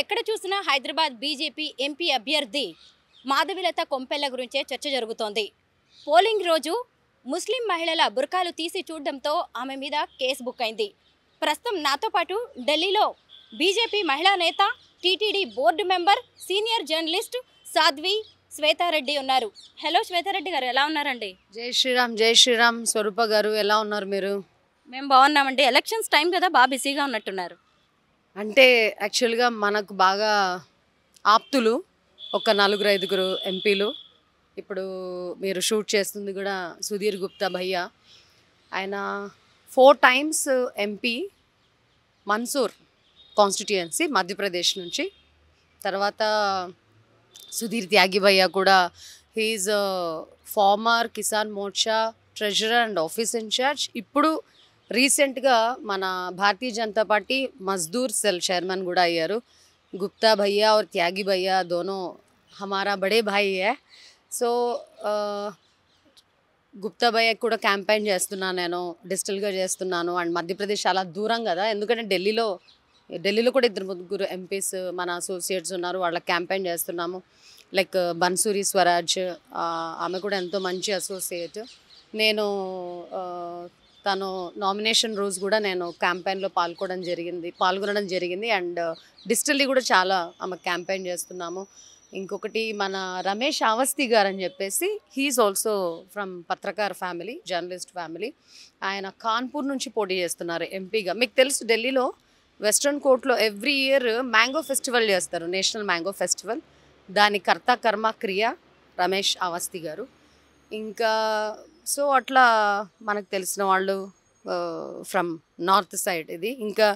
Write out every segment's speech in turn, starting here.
ఎక్కడ చూసినా Hyderabad BJP MP అభ్యర్థి మాధవిలత కొంపెల్ల గురించే చర్చ జరుగుతోంది పోలింగ్ రోజు ముస్లిం మహిళల బురకాలు తీసి చూడడంతో ఆమె మీద కేసు బుక్ అయింది ప్రస్తుతం నాతో పాటు ఢిల్లీలో బీజేపీ మహిళా నేత TTD board member senior journalist సాధ్వి Swetha Reddy ఉన్నారు హలో శ్వేతారెడ్డి గారు ఎలా ఉన్నారండి జై శ్రీరామ్ జై శ్రీరామ్ స్వరూప గారు ఎలా ఉన్నారు మీరు మేము బాగున్నామండి ఎలక్షన్స్ టైం కదా బాగా బిజీగా ఉన్నట్టున్నారు అంటే యాక్చువల్గా మనకు బాగా ఆప్తులు ఒక నలుగురు ఐదుగురు ఎంపీలు ఇప్పుడు మీరు షూట్ చేస్తుంది కూడా సుధీర్ గుప్తా భయ్య ఆయన four times MP Mansoor constituency Madhya Pradesh నుంచి తర్వాత సుధీర్ త్యాగి భయ్య కూడా he's farmer Kisan Morcha treasurer and office incharge ఇప్పుడు రీసెంట్గా మన భారతీయ Janata party Mazdoor cell chairman కూడా అయ్యారు గుప్తా భయ్యా ఆర్ త్యాగి భయ్యా దోనో హమారా బడే भाई సో గుప్తా భయ్య కూడా క్యాంపెయిన్ చేస్తున్నాను నేను డిజిటల్గా చేస్తున్నాను అండ్ మధ్యప్రదేశ్ చాలా దూరం కదా ఎందుకంటే ఢిల్లీలో ఢిల్లీలో కూడా ఇద్దరు ముగ్గురు ఎంపీస్ మన అసోసియేట్స్ ఉన్నారు వాళ్ళకి క్యాంపెయిన్ చేస్తున్నాము లైక్ బన్సూరి స్వరాజ్ ఆమె కూడా ఎంతో మంచి అసోసియేట్ నేను తను నామినేషన్ రోజు కూడా నేను క్యాంపెయిన్లో పాల్గొనడం జరిగింది పాల్గొనడం జరిగింది అండ్ డిజిటల్లీ కూడా చాలా ఆమె క్యాంపెయిన్ చేస్తున్నాము ఇంకొకటి మన రమేష్ ఆవస్తి గారు అని చెప్పేసి హీఈస్ ఆల్సో ఫ్రమ్ పత్రకార ఫ్యామిలీ జర్నలిస్ట్ ఫ్యామిలీ ఆయన కాన్పూర్ నుంచి పోటీ చేస్తున్నారు ఎంపీగా మీకు తెలుసు ఢిల్లీలో వెస్ట్రన్ కోర్ట్లో ఎవ్రీ ఇయర్ మ్యాంగో ఫెస్టివల్ చేస్తారు నేషనల్ మ్యాంగో ఫెస్టివల్ దాని కర్త కర్మ క్రియ రమేష్ అవస్తి గారు ఇంకా సో అట్లా మనకు తెలిసిన వాళ్ళు ఫ్రమ్ నార్త్ సైడ్ ఇది ఇంకా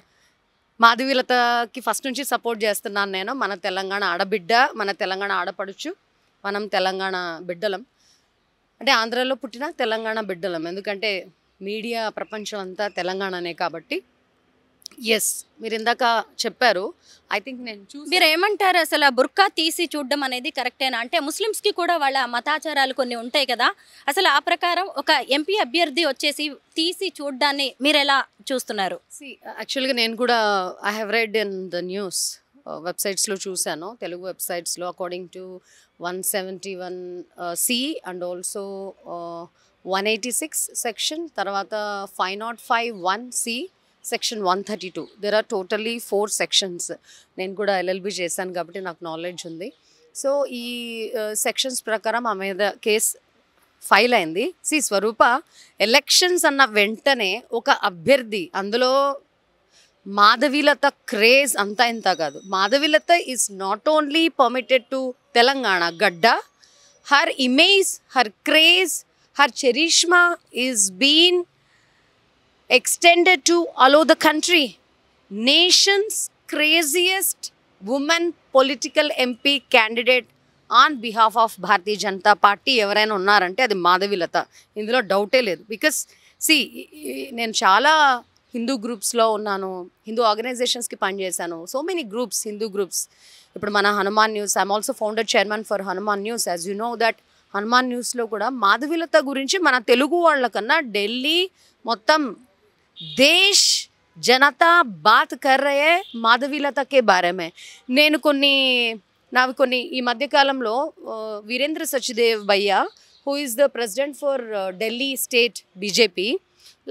మాధవీలతకి ఫస్ట్ నుంచి సపోర్ట్ చేస్తున్నాను నేను మన తెలంగాణ ఆడబిడ్డ మన తెలంగాణ ఆడపడుచు మనం తెలంగాణ బిడ్డలం అంటే ఆంధ్రాలో పుట్టిన తెలంగాణ బిడ్డలం ఎందుకంటే మీడియా ప్రపంచం అంతా తెలంగాణనే కాబట్టి ఎస్ మీరు ఇందాక చెప్పారు ఐ థింక్ నేను చూసి మీరు ఏమంటారు అసలు బుర్కా తీసి చూడడం అనేది కరెక్టేనా అంటే ముస్లిమ్స్కి కూడా వాళ్ళ మతాచారాలు కొన్ని ఉంటాయి కదా అసలు ఆ ప్రకారం ఒక ఎంపీ అభ్యర్థి వచ్చేసి తీసి చూడడాన్ని మీరు ఎలా చూస్తున్నారు యాక్చువల్గా నేను కూడా I have read in the news వెబ్సైట్స్లో చూశాను తెలుగు వెబ్సైట్స్లో according to one seventy one C and also one eighty six section తర్వాత five not five one C section one thirty two there are totally four sections నేను కూడా LLB చేశాను కాబట్టి నాకు knowledge ఉంది సో ఈ సెక్షన్స్ ప్రకారం ఆ మీద కేసు ఫైల్ అయింది సి స్వరూప ఎలక్షన్స్ అన్న వెంటనే ఒక అభ్యర్థి అందులో మాధవీలత క్రేజ్ అంతా ఇంత కాదు Madhavi Latha is not only permitted to Telangana గడ్డ her image her craze her charisma is been extended to allow the country, nation's craziest woman political MP candidate on behalf of Bharatiya Janata party ఎవరైనా ఉన్నారంటే అది మాధవిలత ఇందులో డౌటే లేదు బికాస్ సి నేను చాలా హిందూ గ్రూప్స్లో ఉన్నాను హిందూ ఆర్గనైజేషన్స్కి పనిచేశాను so many groups Hindu groups ఇప్పుడు మన Hanuman news I'm also founder chairman for Hanuman news as you know that Hanuman న్యూస్లో కూడా మాధవిలత గురించి మన తెలుగు వాళ్ళకన్నా ఢిల్లీ మొత్తం దేశ్ జనతా బాత్ కర్రయే మాధవీలతకే బారమే నేను కొన్ని నాకు కొన్ని ఈ మధ్యకాలంలో వీరేంద్ర సచిదేవ్ భయ్య who is the president for Delhi state BJP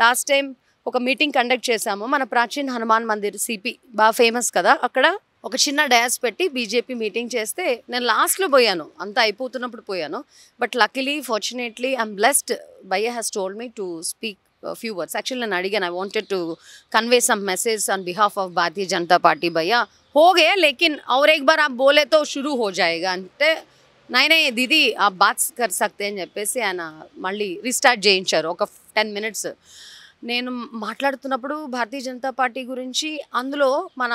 last time ఒక మీటింగ్ కండక్ట్ చేశాము మన ప్రాచీన్ హనుమాన్ మందిర్ సిపి బాగా ఫేమస్ కదా అక్కడ ఒక చిన్న డ్యాన్స్ పెట్టి బీజేపీ మీటింగ్ చేస్తే నేను లాస్ట్లో పోయాను అంతా అయిపోతున్నప్పుడు పోయాను but luckily fortunately I'm blessed బయ్య has told me to speak few words actually నేను అడిగాను I wanted to convey some message on behalf of Bharatiya Janata party భయ్యా हो गए लेकिन और एक बार आप बोले तो शुरू అంటే నైనా దీది ఆ బాత్ కర్ సక్తే అని చెప్పేసి ఆయన మళ్ళీ రీస్టార్ట్ చేయించారు ఒక టెన్ మినిట్స్ నేను మాట్లాడుతున్నప్పుడు భారతీయ జనతా పార్టీ గురించి అందులో మన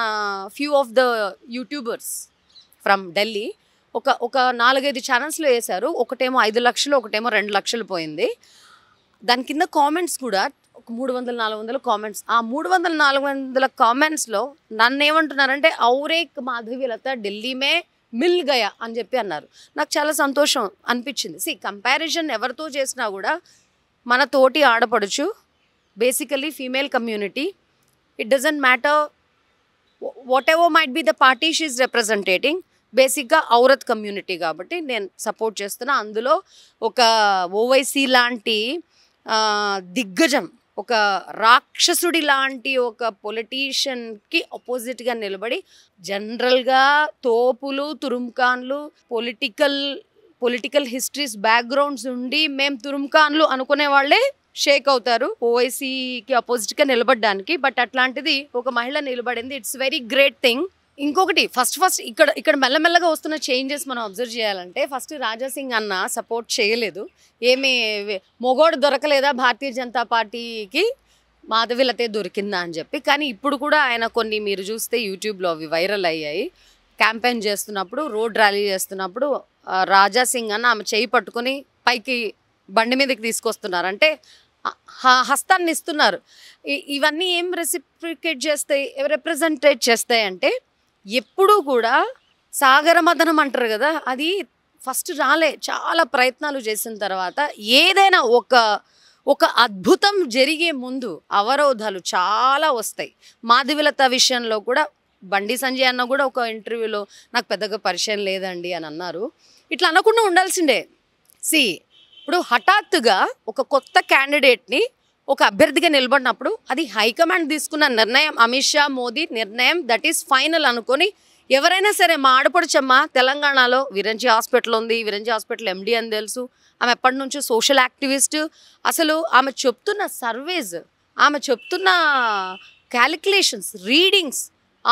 few of the YouTubers from Delhi ఒక ఒక నాలుగైదు ఛానల్స్లో వేశారు ఒకటేమో ఐదు లక్షలు ఒకటేమో రెండు లక్షలు పోయింది దాని కింద కామెంట్స్ కూడా ఒక మూడు వందల నాలుగు వందల కామెంట్స్ ఆ మూడు వందల నాలుగు వందల కామెంట్స్లో నన్ను ఏమంటున్నారంటే ఔరేక్ మాధవీలత ఢిల్లీమే మిల్ గయా అని చెప్పి అన్నారు నాకు చాలా సంతోషం అనిపించింది సి కంపారిజన్ ఎవరితో చేసినా కూడా మన తోటి ఆడపడుచు basically female community it doesn't matter whatever might be the party she's representing బేసిక్గా ఔరత్ కమ్యూనిటీ కాబట్టి నేను సపోర్ట్ చేస్తున్నా అందులో ఒక ఓవైసీ లాంటి దిగ్గజం ఒక రాక్షసుడి లాంటి ఒక పొలిటీషియన్కి అపోజిట్గా నిలబడి జనరల్గా తోపులు తురుముఖాన్లు పొలిటికల్ పొలిటికల్ హిస్టరీస్ బ్యాక్గ్రౌండ్స్ ఉండి మేము తురుముఖాన్లు అనుకునే వాళ్ళే షేక్ అవుతారు ఓవైసీకి అపోజిట్గా నిలబడడానికి బట్ అట్లాంటిది ఒక మహిళ నిలబడింది ఇట్స్ వెరీ గ్రేట్ థింగ్ ఇంకొకటి ఫస్ట్ ఫస్ట్ ఇక్కడ ఇక్కడ మెల్లమెల్లగా వస్తున్న చేంజెస్ మనం అబ్జర్వ్ చేయాలంటే ఫస్ట్ రాజాసింగ్ అన్న సపోర్ట్ చేయలేదు ఏమి మొగోడు దొరకలేదా భారతీయ జనతా పార్టీకి మాధవిలతే దొరికిందా అని చెప్పి కానీ ఇప్పుడు కూడా ఆయన కొన్ని మీరు చూస్తే యూట్యూబ్లో అవి వైరల్ అయ్యాయి క్యాంపెయిన్ చేస్తున్నప్పుడు రోడ్ ర్యాలీ చేస్తున్నప్పుడు రాజా సింగ్ అన్న ఆమె చేయి పట్టుకుని పైకి బండి మీదకి తీసుకొస్తున్నారు అంటే హస్తాన్ని ఇస్తున్నారు ఇవన్నీ ఏం రెసిప్రికేట్ చేస్తాయి రిప్రజెంటేట్ చేస్తాయి అంటే ఎప్పుడూ కూడా సాగర మదనం అంటారు కదా అది ఫస్ట్ రాలే చాలా ప్రయత్నాలు చేసిన తర్వాత ఏదైనా ఒక ఒక అద్భుతం జరిగే ముందు అవరోధాలు చాలా వస్తాయి మాధవిలత విషయంలో కూడా బండి సంజయ్ అన్న కూడా ఒక ఇంటర్వ్యూలో నాకు పెద్దగా పరిచయం లేదండి అని అన్నారు ఇట్లా అనకుండా ఉండాల్సిండే సి ఇప్పుడు హఠాత్తుగా ఒక కొత్త క్యాండిడేట్ని ఒక అభ్యర్థిగా నిలబడినప్పుడు అది హైకమాండ్ తీసుకున్న నిర్ణయం అమిత్ షా మోదీ నిర్ణయం దట్ ఈస్ ఫైనల్ అనుకొని ఎవరైనా సరే మా ఆడపడుచమ్మ తెలంగాణలో విరంజి హాస్పిటల్ ఉంది విరంజి హాస్పిటల్ ఎండి అని తెలుసు ఆమె ఎప్పటి నుంచో సోషల్ యాక్టివిస్ట్ అసలు ఆమె చెప్తున్న సర్వేస్ ఆమె చెప్తున్న క్యాలిక్యులేషన్స్ రీడింగ్స్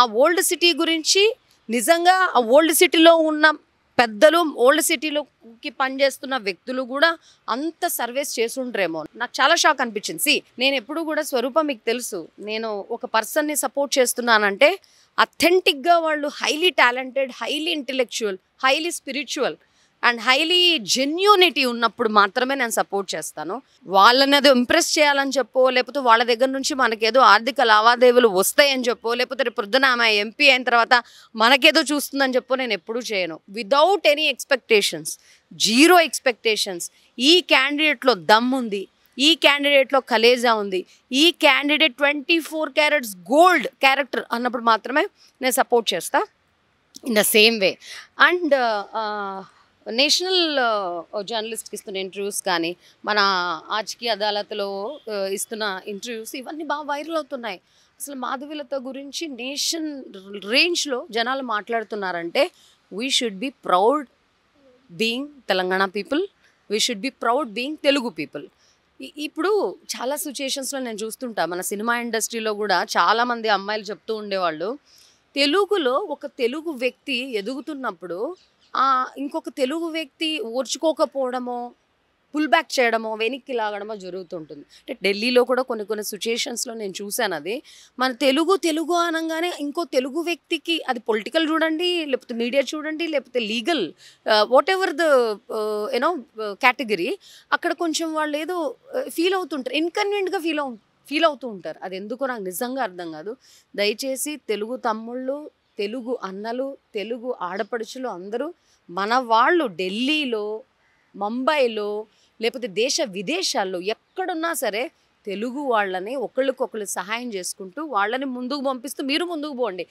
ఆ ఓల్డ్ సిటీ గురించి నిజంగా ఆ ఓల్డ్ సిటీలో ఉన్న పెద్దలు ఓల్డ్ సిటీలోకి పనిచేస్తున్న వ్యక్తులు కూడా అంత సర్వీస్ చేసుండ్రేమో నాకు చాలా షాక్ అనిపించింది సి నేను ఎప్పుడు కూడా స్వరూపం మీకు తెలుసు నేను ఒక పర్సన్ని సపోర్ట్ చేస్తున్నానంటే అథెంటిక్గా వాళ్ళు highly talented highly intellectual highly spiritual and highly genuinity ఉన్నప్పుడు మాత్రమే నేను సపోర్ట్ చేస్తాను వాళ్ళని అది ఇంప్రెస్ చేయాలని చెప్పో లేకపోతే వాళ్ళ దగ్గర నుంచి మనకేదో ఆర్థిక లావాదేవీలు వస్తాయని చెప్పో లేకపోతే రేపు పొద్దున ఆమె ఎంపీ అయిన తర్వాత మనకేదో చూస్తుందని చెప్పో నేను ఎప్పుడూ చేయను without any expectations zero expectations ఈ క్యాండిడేట్లో దమ్ ఉంది ఈ క్యాండిడేట్లో కలేజా ఉంది ఈ candidate twenty four carats gold character అన్నప్పుడు మాత్రమే నేను సపోర్ట్ చేస్తాను in the same way and national జర్నలిస్ట్కి ఇస్తున్న ఇంటర్వ్యూస్ కానీ మన ఆజ్కి అదాలత్లో ఇస్తున్న ఇంటర్వ్యూస్ ఇవన్నీ బాగా వైరల్ అవుతున్నాయి అసలు మాధవీలత గురించి నేషన్ రేంజ్లో జనాలు మాట్లాడుతున్నారంటే we should be proud being Telangana people we should be proud being Telugu people ఇప్పుడు చాలా సిచ్యుయేషన్స్లో నేను చూస్తుంటా మన సినిమా ఇండస్ట్రీలో కూడా చాలామంది అమ్మాయిలు చెప్తూ ఉండేవాళ్ళు తెలుగులో ఒక తెలుగు వ్యక్తి ఎదుగుతున్నప్పుడు ఇంకొక తెలుగు వ్యక్తి ఓర్చుకోకపోవడమో పుల్ బ్యాక్ చేయడమో వెనక్కి లాగడమో జరుగుతుంటుంది అంటే ఢిల్లీలో కూడా కొన్ని కొన్ని సిచ్యుయేషన్స్లో నేను చూశాను అది మన తెలుగు తెలుగు అనగానే ఇంకో తెలుగు వ్యక్తికి అది పొలిటికల్ చూడండి లేకపోతే మీడియా చూడండి లేకపోతే legal whatever the you know category అక్కడ కొంచెం వాళ్ళు ఏదో ఫీల్ అవుతుంటారు ఇన్కన్వీనియంట్గా ఫీల్ అవు ఫీల్ అవుతూ ఉంటారు అది ఎందుకో నాకు నిజంగా అర్థం కాదు దయచేసి తెలుగు తమ్ముళ్ళు తెలుగు అన్నలు తెలుగు ఆడపడుచులు అందరూ మన వాళ్ళు ఢిల్లీలో ముంబైలో లేకపోతే దేశ విదేశాల్లో ఎక్కడున్నా సరే తెలుగు వాళ్ళని ఒకళ్ళకొకళ్ళు సహాయం చేసుకుంటూ వాళ్ళని ముందుకు పంపిస్తూ మీరు ముందుకు పోండి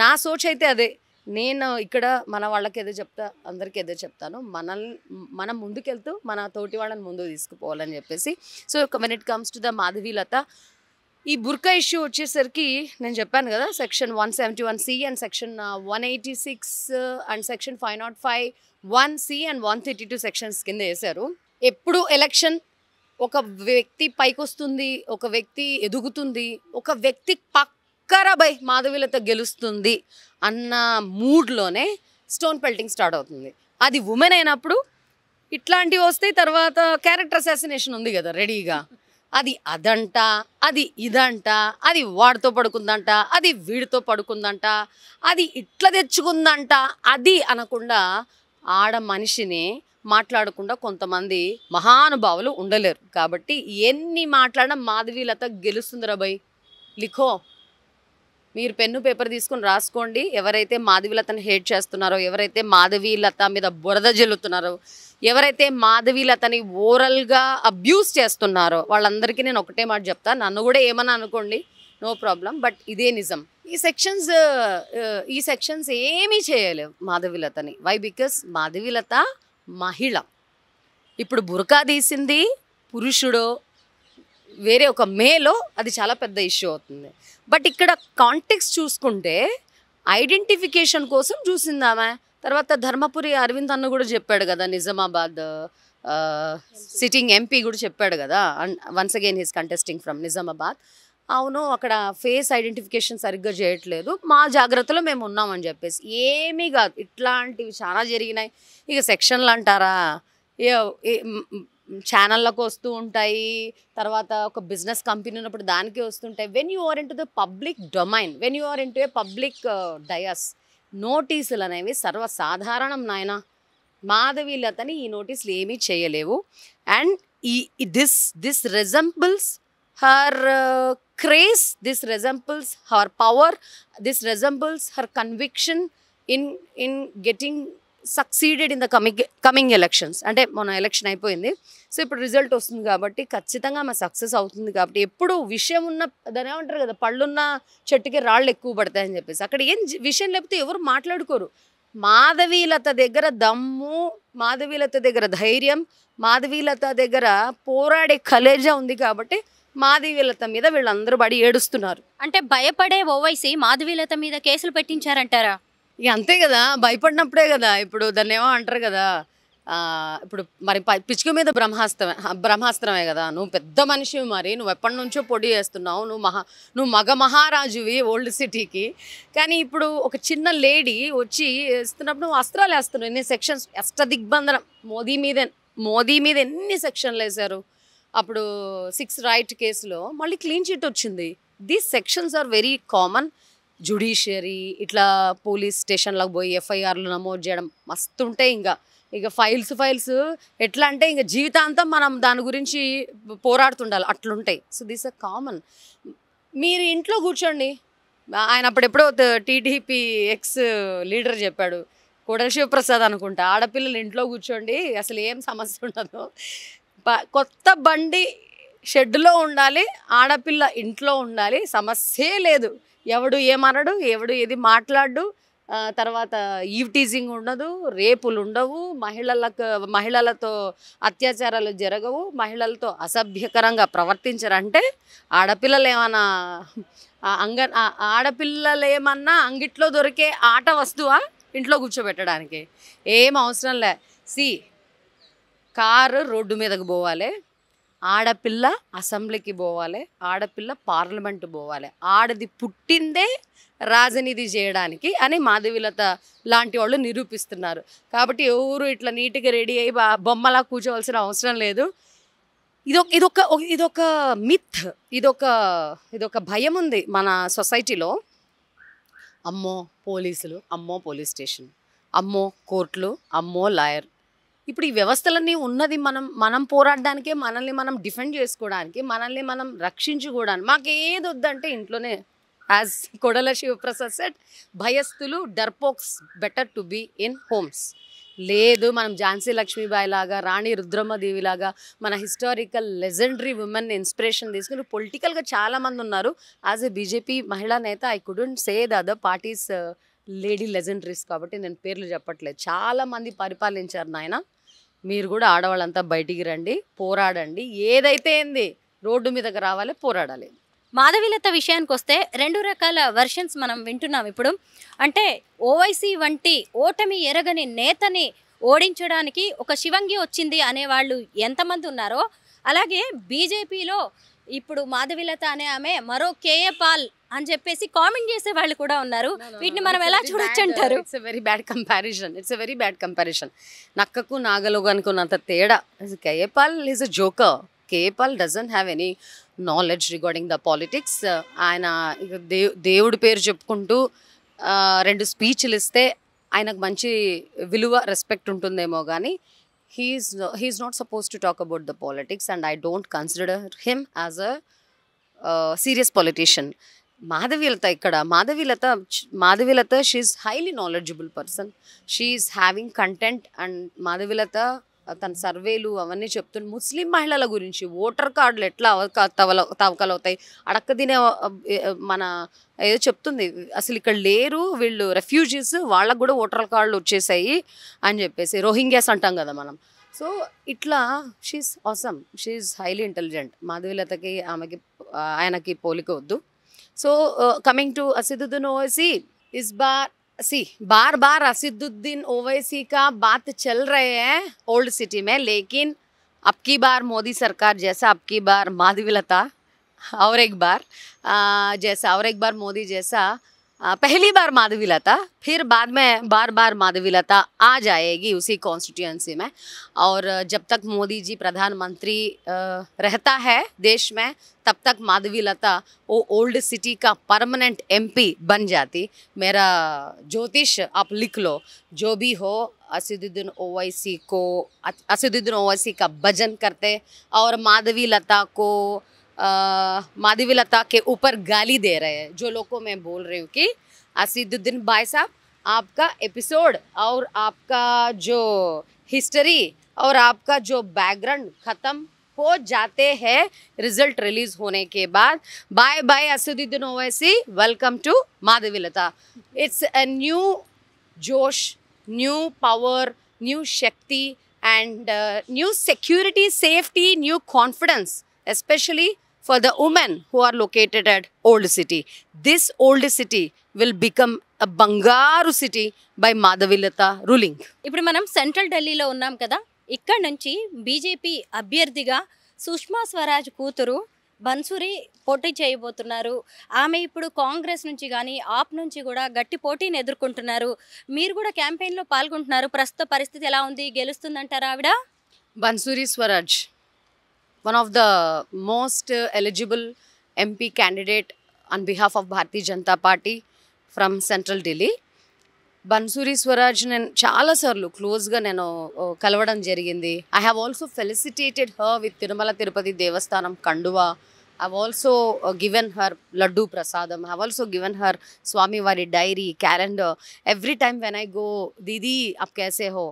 నా సోచ్ అయితే అదే నేను ఇక్కడ మన వాళ్ళకి ఏదో చెప్తా అందరికీ ఏదో చెప్తాను మనల్ని మనం ముందుకెళ్తూ మన తోటి వాళ్ళని ముందుకు తీసుకుపోవాలని చెప్పేసి సో ఒక minute comes to the Madhavi Latha ఈ బుర్కా ఇష్యూ వచ్చేసరికి నేను చెప్పాను కదా section one seventy one C and section one eighty six and section five not five one C and one thirty two sections కింద వేశారు ఎప్పుడు ఎలక్షన్ ఒక వ్యక్తి పైకొస్తుంది ఒక వ్యక్తి ఎదుగుతుంది ఒక వ్యక్తి బై మాధవీలత గెలుస్తుంది అన్న మూడ్లోనే స్టోన్ పెల్టింగ్ స్టార్ట్ అవుతుంది అది ఉమెన్ అయినప్పుడు ఇట్లాంటివి వస్తే తర్వాత క్యారెక్టర్ అసాసినేషన్ ఉంది కదా రెడీగా అది అదంట అది ఇదంట అది వాడితో పడుకుందంట అది వీడితో పడుకుందంట అది ఇట్లా తెచ్చుకుందంట అది అనకుండా ఆడ మనిషిని మాట్లాడకుండా కొంతమంది మహానుభావులు ఉండలేరు కాబట్టి ఎన్ని మాట్లాడినా మాధవీలత గెలుస్తుంది రాబాయ్ లిఖో మీరు పెన్ను పేపర్ తీసుకుని రాసుకోండి ఎవరైతే లతను హేట్ చేస్తున్నారో ఎవరైతే లత మీద బురద జల్లుతున్నారో ఎవరైతే మాధవీలతని ఓరల్గా అబ్యూస్ చేస్తున్నారో వాళ్ళందరికీ నేను ఒకటే మాట చెప్తా నన్ను కూడా ఏమన్నా అనుకోండి నో ప్రాబ్లం బట్ ఇదే నిజం ఈ సెక్షన్స్ ఈ సెక్షన్స్ ఏమీ చేయలేవు మాధవీలతని వై బికాస్ మాధవీలత మహిళ ఇప్పుడు బురకా తీసింది పురుషుడో వేరే ఒక మేలో అది చాలా పెద్ద ఇష్యూ అవుతుంది బట్ ఇక్కడ కాంటెక్స్ చూసుకుంటే ఐడెంటిఫికేషన్ కోసం చూసిందామే తర్వాత ధర్మపురి అరవింద్ అన్న కూడా చెప్పాడు కదా నిజామాబాద్ సిట్టింగ్ ఎంపీ కూడా చెప్పాడు కదా once again his contesting from Nizamabad అవును అక్కడ ఫేస్ ఐడెంటిఫికేషన్ సరిగ్గా చేయట్లేదు మా జాగ్రత్తలో మేము ఉన్నామని చెప్పేసి ఏమీ కాదు ఇట్లాంటివి చాలా జరిగినాయి ఇక సెక్షన్లు అంటారా ఛానళ్ళకు వస్తూ ఉంటాయి తర్వాత ఒక బిజినెస్ కంపెనీ ఉన్నప్పుడు దానికి వస్తుంటాయి when you are into the public domain when you are into a public dais నోటీసులు అనేవి సర్వసాధారణం నాయన మాధవీలతని ఈ నోటీసులు ఏమీ చేయలేవు అండ్ ఈ this this resembles her craze this resembles her power this resembles her conviction in in getting succeeded in the coming coming elections అంటే మన ఎలక్షన్ అయిపోయింది సో ఇప్పుడు రిజల్ట్ వస్తుంది కాబట్టి ఖచ్చితంగా మా సక్సెస్ అవుతుంది కాబట్టి ఎప్పుడు విషయం ఉన్న దాని ఏమంటారు కదా పళ్ళున్న చెట్టుకి రాళ్ళు ఎక్కువ పడతాయని చెప్పేసి అక్కడ ఏం విషయం లేకపోతే ఎవరు మాట్లాడుకోరు మాధవీలత దగ్గర దమ్ము మాధవీలత దగ్గర ధైర్యం మాధవీలత దగ్గర పోరాడే కలేజ ఉంది కాబట్టి మాధవీలత మీద వీళ్ళందరూ పడి ఏడుస్తున్నారు అంటే భయపడే ఓవైసీ మాధవీలత మీద కేసులు పెట్టించారంటారా ఇక అంతే కదా భయపడినప్పుడే కదా ఇప్పుడు దాన్ని ఏమో అంటారు కదా ఇప్పుడు మరి పిచ్చుక మీద బ్రహ్మాస్త్రమే బ్రహ్మాస్త్రమే కదా నువ్వు పెద్ద మనిషివి మరి నువ్వు ఎప్పటి నుంచో పొడి చేస్తున్నావు నువ్వు మహా నువ్వు మగ మహారాజువి ఓల్డ్ సిటీకి కానీ ఇప్పుడు ఒక చిన్న లేడీ వచ్చి వేస్తున్నప్పుడు నువ్వు అస్త్రాలు వేస్తున్నావు ఎన్ని సెక్షన్స్ దిగ్బంధనం మోదీ మీద మోదీ మీద ఎన్ని సెక్షన్లు వేశారు అప్పుడు సిక్స్ రైట్ కేసులో మళ్ళీ క్లీన్ చిట్ వచ్చింది these sections are very common judiciary ఇట్లా పోలీస్ స్టేషన్లకు పోయి ఎఫ్ఐఆర్లు నమోదు చేయడం మస్తు ఉంటాయి ఇంకా ఇక ఫైల్స్ ఫైల్స్ ఎట్లా అంటే ఇంకా జీవితాంతం మనం దాని గురించి పోరాడుతుండాలి అట్లుంటాయి సో దిస్ అ కామన్ మీరు ఇంట్లో కూర్చోండి ఆయన అప్పుడెప్పుడో టీడీపీ ఎక్స్ లీడర్ చెప్పాడు కోడల శివప్రసాద్ అనుకుంటా ఆడపిల్లలు ఇంట్లో కూర్చోండి అసలు ఏం సమస్య ఉండదు కొత్త బండి షెడ్లో ఉండాలి ఆడపిల్ల ఇంట్లో ఉండాలి సమస్యే లేదు ఎవడు ఏమనడు ఎవడు ఏది మాట్లాడు తర్వాత ఈవ్టీజింగ్ ఉండదు రేపులు ఉండవు మహిళలకు మహిళలతో అత్యాచారాలు జరగవు మహిళలతో అసభ్యకరంగా ప్రవర్తించరంటే ఆడపిల్లలు ఏమన్నా అంగ ఆడపిల్లలు ఏమన్నా అంగిట్లో దొరికే ఆట వస్తువా ఇంట్లో కూర్చోబెట్టడానికి ఏం అవసరం లే సి కారు రోడ్డు మీదకు పోవాలి ఆడపిల్ల అసెంబ్లీకి పోవాలి ఆడపిల్ల పార్లమెంట్ పోవాలి ఆడది పుట్టిందే రాజనీతి చేయడానికి అని మాధవీలత లాంటి వాళ్ళు నిరూపిస్తున్నారు కాబట్టి ఎవరు ఇట్లా నీట్గా రెడీ అయ్యి బొమ్మలా కూర్చోవలసిన అవసరం లేదు ఇదొక ఇదొక ఇదొక మిత్ ఇదొక ఇదొక భయం ఉంది మన సొసైటీలో అమ్మో పోలీసులు అమ్మో పోలీస్ స్టేషన్ అమ్మో కోర్టులు అమ్మో లాయర్ ఇప్పుడు ఈ వ్యవస్థలన్నీ ఉన్నది మనం మనం పోరాడడానికే మనల్ని మనం డిఫెండ్ చేసుకోవడానికి మనల్ని మనం రక్షించుకోవడానికి మాకు ఏది వద్దంటే ఇంట్లోనే యాజ్ కొడల శివప్రసాద్ సెట్ భయస్థులు డర్పోక్స్ better to be in homes లేదు మనం ఝాన్సీ లక్ష్మీబాయి లాగా రాణి రుద్రమ్మదేవి లాగా మన హిస్టారికల్ లెజెండరీ ఉమెన్ ఇన్స్పిరేషన్ తీసుకుని పొలిటికల్గా చాలామంది ఉన్నారు యాజ్ ఎ బీజేపీ మహిళా నేత I couldn't say the other parties lady legendaries కాబట్టి నేను పేర్లు చెప్పట్లేదు చాలామంది పరిపాలించారు నాయన మీరు కూడా ఆడవాళ్ళంతా బయటికి రండి పోరాడండి ఏదైతే ఏంది రోడ్డు మీదకి రావాలి పోరాడాలి మాధవీలత విషయానికి వస్తే రెండు రకాల వెర్షన్స్ మనం వింటున్నాం ఇప్పుడు అంటే ఓవైసీ వంటి ఓటమి ఎరగని నేతని ఓడించడానికి ఒక శివంగి వచ్చింది అనేవాళ్ళు ఎంతమంది ఉన్నారో అలాగే బీజేపీలో ఇప్పుడు మాధవిలత అనే ఆమె మరో కేఏ పాల్ అని చెప్పేసి కామెంట్ చేసే వాళ్ళు కూడా ఉన్నారు వీటిని మనం ఎలా చూడొచ్చు అంటారు it's very bad comparison it's very bad comparison నక్కకు నాగలోకు అనుకున్నంత తేడా KA Paul is a joker కేపాల్ doesn't have any knowledge regarding the politics ఆయన దేవుడి పేరు చెప్పుకుంటూ రెండు స్పీచ్లు ఇస్తే ఆయనకు మంచి విలువ రెస్పెక్ట్ ఉంటుందేమో కానీ he's he's not supposed to talk about the politics and i don't consider him as a uh, serious politician madhavilata ikkada madhavilata madhavilata she's highly knowledgeable person She is having content and Madhavi madhavilata తన సర్వేలు అవన్నీ చెప్తుంది ముస్లిం మహిళల గురించి voter కార్డులు ఎట్లా అవక తవల తవకలు అవుతాయి అడక్క తినే మన ఏదో చెప్తుంది అసలు ఇక్కడ లేరు వీళ్ళు రెఫ్యూజీస్ వాళ్ళకు కూడా ఓటర్ కార్డులు వచ్చేసాయి అని చెప్పేసి రోహింగ్యాస్ అంటాం కదా మనం సో ఇట్లా she's awesome she's highly intelligent మాధవిలతకి ఆమెకి ఆయనకి పోలిక వద్దు so coming to Asaduddin Owaisi ఇస్ బార్ सी बार बार असदुद्दीन ओवैसी का बात चल रहे हैं ओल्ड सिटी में लेकिन अब की बार मोदी सरकार जैसा अब की बार माधवी लता और एक बार जैसा और एक बार मोदी जैसा पहली बार माधवी लता फिर बाद में बार बार माधवी लता आ जाएगी उसी कॉन्स्टिट्यूंसी में और जब तक मोदी जी प्रधानमंत्री रहता है देश में तब तक माधवी लता वो ओल्ड सिटी का परमानेंट एमपी बन जाती मेरा ज्योतिष आप लिख लो जो भी हो असदुद्दीन ओवैसी को असदुद्दीन ओवैसी का भजन करते और माधवी लता को माधवी लता के ऊपर गाली दे रहे हैं जो लोग को मैं बोल रही हूँ कि असीदुद्दीन भाई साहब आपका एपिसोड और आपका जो हिस्ट्री और आपका जो बैकग्राउंड ख़त्म हो जाते हैं रिजल्ट रिलीज होने के बाद bye bye Asaduddin Owaisi welcome to Madhavi Latha it's a new जोश न्यू पावर न्यू शक्ति and new security safety new confidence especially for the women who are located at old city this old city will become a బంగారు city by Madhavi Latha ruling ఇప్పుడు మనం central ఢిల్లీలో ఉన్నాం కదా ఇక్కడ నుంచి బీజేపీ అభ్యర్థిగా సుష్మా స్వరాజ్ కూతురు బన్సూరి పోటీ చేయబోతున్నారు ఆమె ఇప్పుడు కాంగ్రెస్ నుంచి కానీ ఆప్ నుంచి కూడా గట్టి పోటీని ఎదుర్కొంటున్నారు మీరు కూడా క్యాంపెయిన్లో పాల్గొంటున్నారు ప్రస్తుత పరిస్థితి ఎలా ఉంది గెలుస్తుందంటారా ఆవిడ Bansuri Swaraj one of the most eligible MP candidate on behalf of Bharatiya Janata party from central Delhi Bansuri Swaraj నేను చాలాసార్లు క్లోజ్గా నేను కలవడం జరిగింది I have also felicitated her with Tirumala Tirupati దేవస్థానం కండువా have also given her laddu ప్రసాదం హ్యావ్ ఆల్సో గివెన్ హర్ స్వామి వారి dairy calendar every time when I go Didi up కేసే హో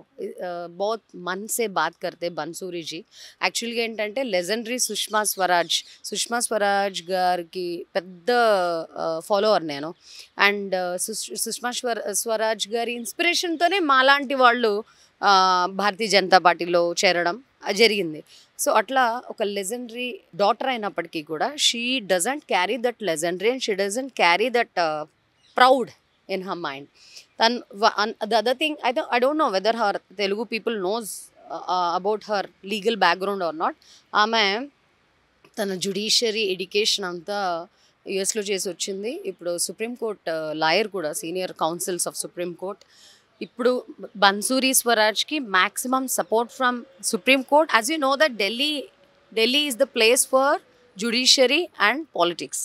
బోత్ మన్సే బాత్ కర్తే బన్సూరిజీ యాక్చువల్గా ఏంటంటే లెజెండరీ సుష్మా స్వరాజ్ సుష్మా స్వరాజ్ గారికి పెద్ద ఫాలోవర్ నేను అండ్ సుష్మా స్వరాజ్ గారి ఇన్స్పిరేషన్తోనే మాలాంటి వాళ్ళు భారతీయ జనతా పార్టీలో చేరడం జరిగింది సో అట్లా ఒక లెజెండరీ డాటర్ అయినప్పటికీ కూడా she doesn't carry that legendary and she doesn't carry that proud in her mind than the other thing I I don't know whether her Telugu people knows about her legal background or not ఆమె తన judiciary education అంతా యుఎస్లో చేసి వచ్చింది ఇప్పుడు supreme court lawyer uh, కూడా senior counsels of supreme court ఇప్పుడు బన్సూరి స్వరాజ్కి maximum support from supreme court as you know that Delhi Delhi is the place for judiciary and politics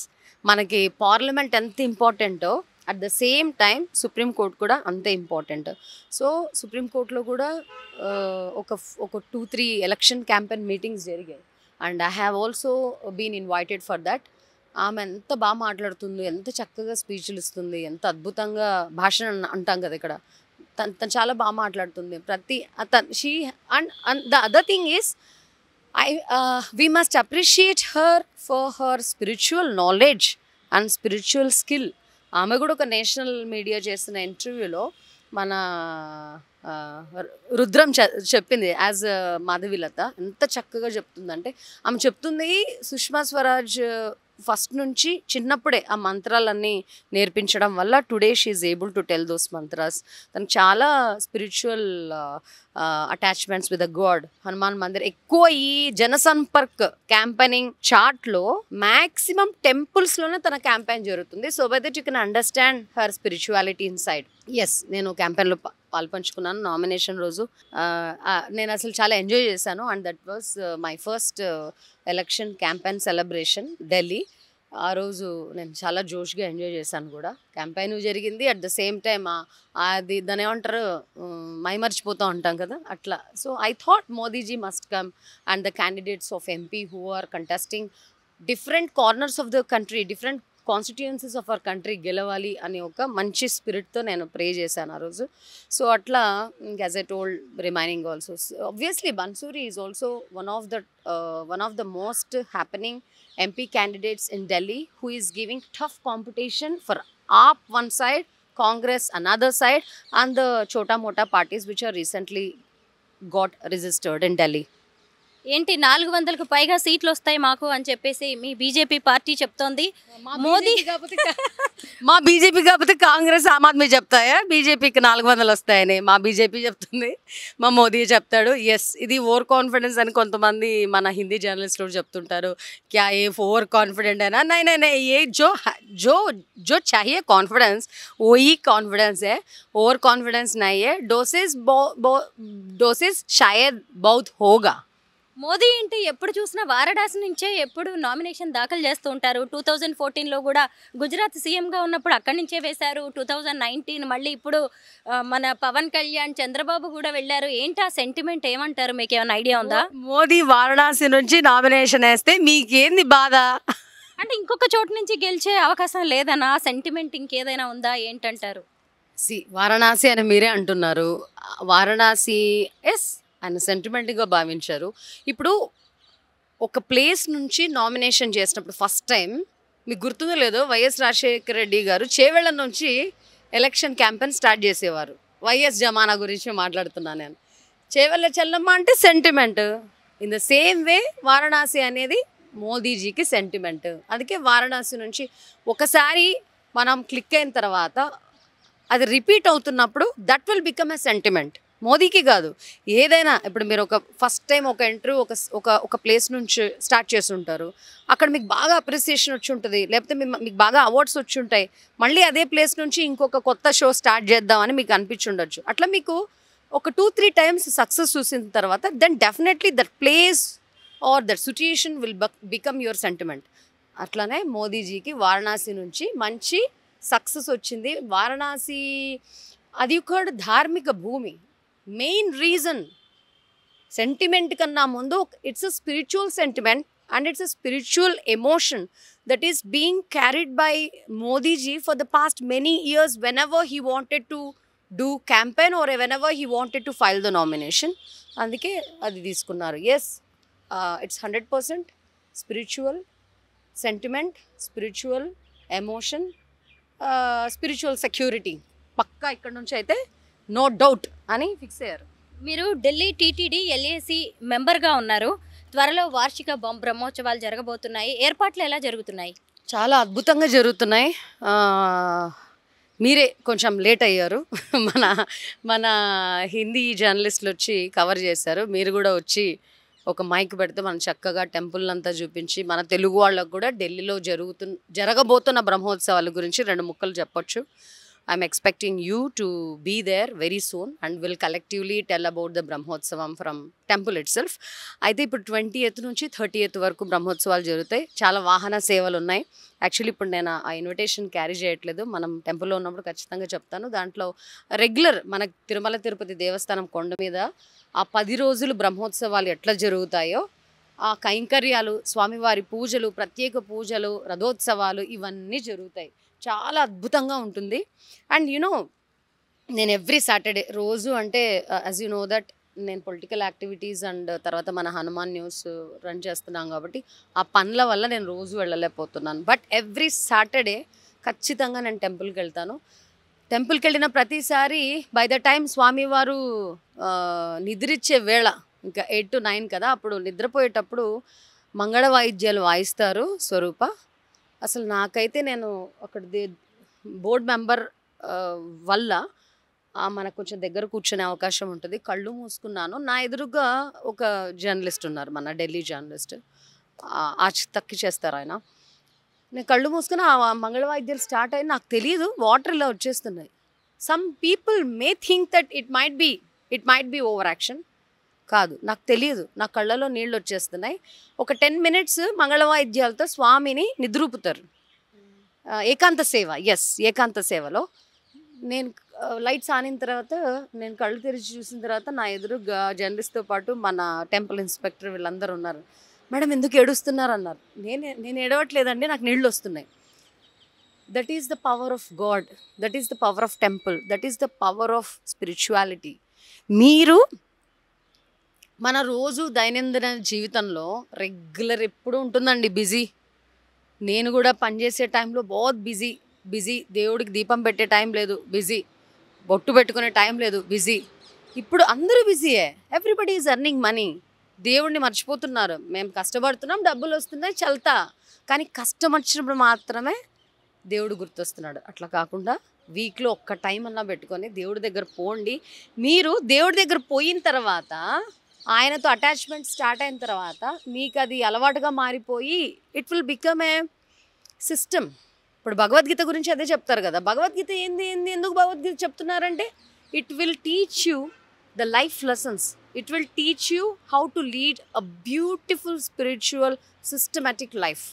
మనకి పార్లమెంట్ ఎంత ఇంపార్టెంటో at the same time supreme court కూడా అంతే ఇంపార్టెంట్ సో సుప్రీం కోర్ట్లో కూడా ఒక ఒక two three election campaign meetings జరిగాయి and I have also been invited for that ఆమె ఎంత బాగా మాట్లాడుతుందో ఎంత చక్కగా స్పీచ్లు ఇస్తుంది ఎంత అద్భుతంగా భాష అంటాం కదా ఇక్కడ తను తను చాలా బాగా మాట్లాడుతుంది ప్రతి తను she and and the other thing is I we must appreciate her for her spiritual knowledge and spiritual skill ఆమె కూడా ఒక నేషనల్ మీడియా చేసిన ఇంటర్వ్యూలో మన uh, రుద్రం చెప్పింది యాజ్ uh, మాధవిలత ఎంత చక్కగా చెప్తుందంటే ఆమె చెప్తుంది సుష్మా స్వరాజ్ ఫస్ట్ నుంచి చిన్నప్పుడే ఆ మంత్రాలన్నీ నేర్పించడం వల్ల today she's able to tell those mantras తను చాలా spiritual attachments with a god Hanuman Mandir ఎక్కువ ఈ జనసంపర్క్ క్యాంపెయినింగ్ చార్ట్లో మ్యాక్సిమం టెంపుల్స్లోనే తన క్యాంపెయిన్ జరుగుతుంది so by that you can understand her spirituality inside yes నేను క్యాంపెయిన్లో పాల్పంచుకున్నాను నామినేషన్ రోజు నేను అసలు చాలా ఎంజాయ్ చేశాను and that was my first election campaign celebration Delhi ఆ రోజు నేను చాలా జోష్గా ఎంజాయ్ చేశాను కూడా క్యాంపెయిన్ జరిగింది అట్ ద సేమ్ టైం అది దాని ఏమంటారు మైమర్చిపోతూ ఉంటాం కదా అట్లా so I thought మోదీజీ must come and the candidates of MP who are contesting different corners of the country different constituencies of our country గెలవాలి అనే ఒక మంచి స్పిరిట్తో నేను ప్రే చేశాను ఆ రోజు సో అట్లా as a told remaining also obviously Bansuri is also one of the one of the most happening MP candidates in Delhi who is giving tough competition for AAP one side Congress another side and the Chota మోటా parties which are recently got registered in Delhi. ఏంటి నాలుగు వందలకు పైగా సీట్లు వస్తాయి మాకు అని చెప్పేసి మీ బీజేపీ పార్టీ చెప్తోంది మోదీ మా బీజేపీ కాకపోతే కాంగ్రెస్ ఆమ్ ఆద్మీ చెప్తాయా బీజేపీకి నాలుగు వందలు వస్తాయని మా బీజేపీ చెప్తుంది మా మోదీ చెప్తాడు ఎస్ ఇది ఓవర్ కాన్ఫిడెన్స్ అని కొంతమంది మన హిందీ జర్నలిస్టులు చెప్తుంటారు క్యా ఏ ఓవర్ కాన్ఫిడెంట్ అయినా నై నై ఏ జో జో జో चाहिए कॉन्फिडेंस वही कॉन्फिडेंस है ओवर कॉन्फिडेंस नहीं है डोसेस डोसेस शायद बहुत होगा మోదీ ఇంటి ఎప్పుడు చూసినా వారణాసి నుంచే ఎప్పుడు నామినేషన్ దాఖలు చేస్తూ ఉంటారు టూ థౌజండ్ ఫోర్టీన్లో కూడా గుజరాత్ సీఎంగా ఉన్నప్పుడు అక్కడి నుంచే వేశారు టూ థౌజండ్ నైన్టీన్ మళ్ళీ ఇప్పుడు మన పవన్ కళ్యాణ్ చంద్రబాబు కూడా వెళ్ళారు ఏంటి ఆ సెంటిమెంట్ ఏమంటారు మీకు ఏమైనా ఐడియా ఉందా మోదీ వారణాసి నుంచి నామినేషన్ వేస్తే మీకేంది బాధ అంటే ఇంకొక చోటు నుంచి గెలిచే అవకాశం లేదనా సెంటిమెంట్ ఇంకేదైనా ఉందా ఏంటంటారు సి వారణాసి అని మీరే అంటున్నారు వారణాసి ఎస్ ఆయన సెంటిమెంట్గా భావించారు ఇప్పుడు ఒక ప్లేస్ నుంచి నామినేషన్ చేసినప్పుడు ఫస్ట్ టైం మీకు గుర్తుందో లేదో వైఎస్ రాజశేఖర రెడ్డి గారు చేవేళ్ల నుంచి ఎలక్షన్ క్యాంపెయిన్ స్టార్ట్ చేసేవారు వైఎస్ జమానా గురించి మాట్లాడుతున్నాను నేను చేవెళ్ళ చెల్లమ్మ అంటే sentiment in the same way Varanasi అనేది మోదీజీకి సెంటిమెంట్ అందుకే వారణాసి నుంచి ఒకసారి మనం క్లిక్ అయిన తర్వాత అది రిపీట్ అవుతున్నప్పుడు that will become a sentiment మోదీకి కాదు ఏదైనా ఇప్పుడు మీరు ఒక ఫస్ట్ టైం ఒక ఇంటర్వ్యూ ఒక ఒక ఒక ప్లేస్ నుంచి స్టార్ట్ చేసి ఉంటారు అక్కడ మీకు బాగా అప్రిసియేషన్ వచ్చి ఉంటుంది లేకపోతే మీకు బాగా అవార్డ్స్ వచ్చి ఉంటాయి మళ్ళీ అదే ప్లేస్ నుంచి ఇంకొక కొత్త షో స్టార్ట్ చేద్దామని మీకు ఉండొచ్చు అట్లా మీకు ఒక టూ త్రీ టైమ్స్ సక్సెస్ చూసిన తర్వాత then definitely that place or that situation will become your sentiment అట్లానే మోదీజీకి వారణాసి నుంచి మంచి సక్సెస్ వచ్చింది వారణాసి అది కూడా ధార్మిక భూమి మెయిన్ రీజన్ సెంటిమెంట్ కన్నా ముందు it's a spiritual sentiment and it's a spiritual emotion that is being carried by మోదీజీ for the past many years when ever he wanted to do campaign or when ever he wanted to file the nomination అందుకే అది తీసుకున్నారు yes it's hundred percent spiritual sentiment spiritual emotion spiritual security పక్కా ఇక్కడ నుంచి అయితే no doubt అని fix అయ్యారు మీరు Delhi TTD LAC మెంబర్గా ఉన్నారు త్వరలో వార్షిక బ్రహ్మోత్సవాలు జరగబోతున్నాయి ఏర్పాట్లు ఎలా జరుగుతున్నాయి చాలా అద్భుతంగా జరుగుతున్నాయి మీరే కొంచెం లేట్ అయ్యారు మన మన హిందీ జర్నలిస్టులు వచ్చి కవర్ చేశారు మీరు కూడా వచ్చి ఒక మైక్ పెడితే మనం చక్కగా టెంపుల్ అంతా చూపించి మన తెలుగు వాళ్ళకు కూడా ఢిల్లీలో జరుగుతు జరగబోతున్న బ్రహ్మోత్సవాల గురించి రెండు ముక్కలు చెప్పచ్చు I'm expecting you to be there very soon and will collectively tell about the Brahmotsavam from temple itself అయితే ఇప్పుడు ట్వంటీ ఎయిత్ నుంచి థర్టీ ఎయిత్ వరకు బ్రహ్మోత్సవాలు జరుగుతాయి చాలా వాహన సేవలు ఉన్నాయి యాక్చువల్లీ ఇప్పుడు నేను ఆ ఇన్విటేషన్ క్యారీ చేయట్లేదు మనం టెంపుల్లో ఉన్నప్పుడు ఖచ్చితంగా చెప్తాను దాంట్లో రెగ్యులర్ మన తిరుమల తిరుపతి దేవస్థానం కొండ మీద ఆ పది రోజులు బ్రహ్మోత్సవాలు ఎట్లా జరుగుతాయో ఆ కైంకర్యాలు స్వామివారి పూజలు ప్రత్యేక పూజలు రథోత్సవాలు ఇవన్నీ జరుగుతాయి చాలా అద్భుతంగా ఉంటుంది అండ్ యునో నేను ఎవ్రీ సాటర్డే రోజు అంటే యాజ్ యు నో దట్ నేను పొలిటికల్ యాక్టివిటీస్ అండ్ తర్వాత మన హనుమాన్ న్యూస్ రన్ చేస్తున్నాం కాబట్టి ఆ పనుల వల్ల నేను రోజు వెళ్ళలేకపోతున్నాను బట్ ఎవ్రీ సాటర్డే ఖచ్చితంగా నేను టెంపుల్కి వెళ్తాను టెంపుల్కి వెళ్ళిన ప్రతిసారి బై ద టైం స్వామివారు నిద్రించే వేళ ఇంకా ఎయిట్ టు నైన్ కదా అప్పుడు నిద్రపోయేటప్పుడు మంగళ వాయిద్యాలు వాయిస్తారు స్వరూప అసలు నాకైతే నేను అక్కడ బోర్డ్ మెంబర్ వల్ల మనకు కొంచెం దగ్గర కూర్చునే అవకాశం ఉంటుంది కళ్ళు మూసుకున్నాను నా ఎదురుగా ఒక జర్నలిస్ట్ ఉన్నారు మన ఢిల్లీ జర్నలిస్ట్ ఆచి తక్కి చేస్తారు ఆయన నేను కళ్ళు మూసుకుని ఆ వాయిద్యాలు స్టార్ట్ అయ్యి నాకు తెలియదు వాటర్ ఇలా వచ్చేస్తున్నాయి some people may think that it might be it might be over action కాదు నాకు తెలియదు నా కళ్ళలో నీళ్ళు వచ్చేస్తున్నాయి ఒక టెన్ మినిట్స్ మంగళ వాయిద్యాలతో స్వామిని నిద్రూపుతారు ఏకాంత సేవ ఎస్ ఏకాంత సేవలో నేను లైట్స్ ఆనిన తర్వాత నేను కళ్ళు తెరిచి చూసిన తర్వాత నా ఎదురు జర్నలిస్ట్తో పాటు మన టెంపుల్ ఇన్స్పెక్టర్ వీళ్ళందరూ ఉన్నారు మేడం ఎందుకు ఏడుస్తున్నారు అన్నారు నేను నేను ఏడవట్లేదండి నాకు నీళ్ళు వస్తున్నాయి that is the power of god that is the power of temple that is the power of spirituality మీరు మన రోజు దైనందిన జీవితంలో రెగ్యులర్ ఎప్పుడు ఉంటుందండి బిజీ నేను కూడా పనిచేసే టైంలో బహుత్ బిజీ బిజీ దేవుడికి దీపం పెట్టే టైం లేదు బిజీ బొట్టు పెట్టుకునే టైం లేదు బిజీ ఇప్పుడు అందరూ బిజీయే ఎవ్రీబడి ఈజ్ ఎర్నింగ్ మనీ దేవుడిని మర్చిపోతున్నారు మేము కష్టపడుతున్నాం డబ్బులు వస్తున్నాయి చల్తా కానీ కష్టం వచ్చినప్పుడు మాత్రమే దేవుడు గుర్తొస్తున్నాడు అట్లా కాకుండా వీక్లో ఒక్క టైం అన్నా పెట్టుకొని దేవుడి దగ్గర పోండి మీరు దేవుడి దగ్గర పోయిన తర్వాత ఆయనతో అటాచ్మెంట్ స్టార్ట్ అయిన తర్వాత మీకు అది అలవాటుగా మారిపోయి it will become a system ఇప్పుడు భగవద్గీత గురించి అదే చెప్తారు కదా భగవద్గీత ఏంది ఏంది ఎందుకు భగవద్గీత చెప్తున్నారంటే it will teach you the life lessons it will teach you how to lead a beautiful spiritual systematic life